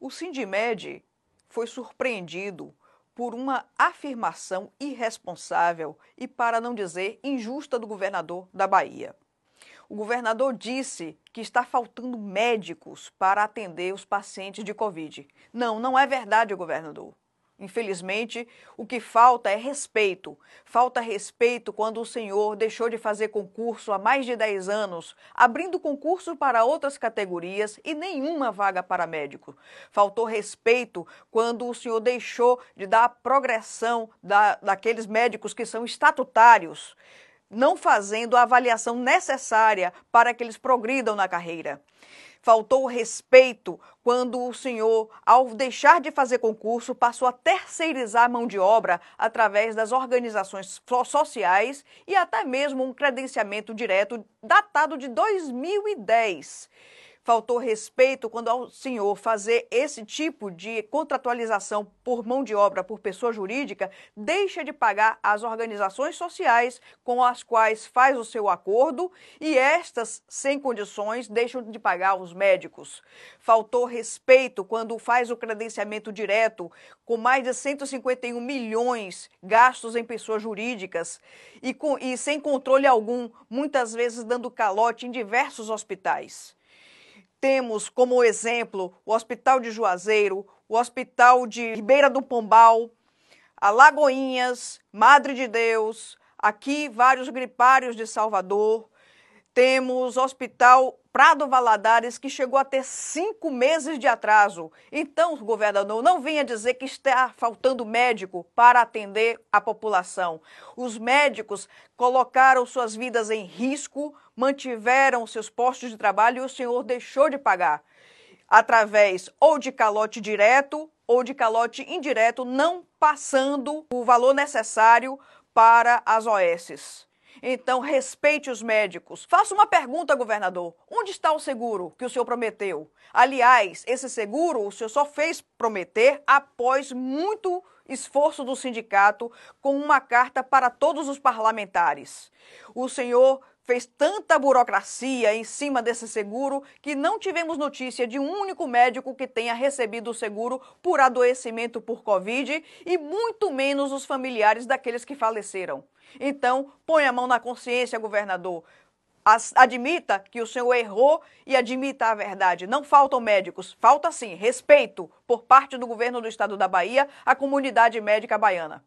O Sindimed foi surpreendido por uma afirmação irresponsável e, para não dizer, injusta do governador da Bahia. O governador disse que está faltando médicos para atender os pacientes de Covid. Não, não é verdade, governador. Infelizmente, o que falta é respeito. Falta respeito quando o senhor deixou de fazer concurso há mais de 10 anos, abrindo concurso para outras categorias e nenhuma vaga para médico. Faltou respeito quando o senhor deixou de dar a progressão da, daqueles médicos que são estatutários não fazendo a avaliação necessária para que eles progridam na carreira. Faltou respeito quando o senhor, ao deixar de fazer concurso, passou a terceirizar a mão de obra através das organizações sociais e até mesmo um credenciamento direto datado de 2010 faltou respeito quando ao senhor fazer esse tipo de contratualização por mão de obra por pessoa jurídica, deixa de pagar às organizações sociais com as quais faz o seu acordo e estas, sem condições, deixam de pagar os médicos. Faltou respeito quando faz o credenciamento direto com mais de 151 milhões gastos em pessoas jurídicas e, com, e sem controle algum, muitas vezes dando calote em diversos hospitais temos como exemplo o Hospital de Juazeiro, o Hospital de Ribeira do Pombal, Alagoinhas, Madre de Deus, aqui vários gripários de Salvador, temos Hospital Prado Valadares, que chegou a ter cinco meses de atraso. Então, governador, não vinha dizer que está faltando médico para atender a população. Os médicos colocaram suas vidas em risco, mantiveram seus postos de trabalho e o senhor deixou de pagar. Através ou de calote direto ou de calote indireto, não passando o valor necessário para as OSs. Então, respeite os médicos. Faça uma pergunta, governador. Onde está o seguro que o senhor prometeu? Aliás, esse seguro o senhor só fez prometer após muito esforço do sindicato com uma carta para todos os parlamentares. O senhor fez tanta burocracia em cima desse seguro que não tivemos notícia de um único médico que tenha recebido o seguro por adoecimento por Covid e muito menos os familiares daqueles que faleceram. Então, põe a mão na consciência, governador admita que o senhor errou e admita a verdade. Não faltam médicos, falta sim respeito por parte do governo do estado da Bahia à comunidade médica baiana.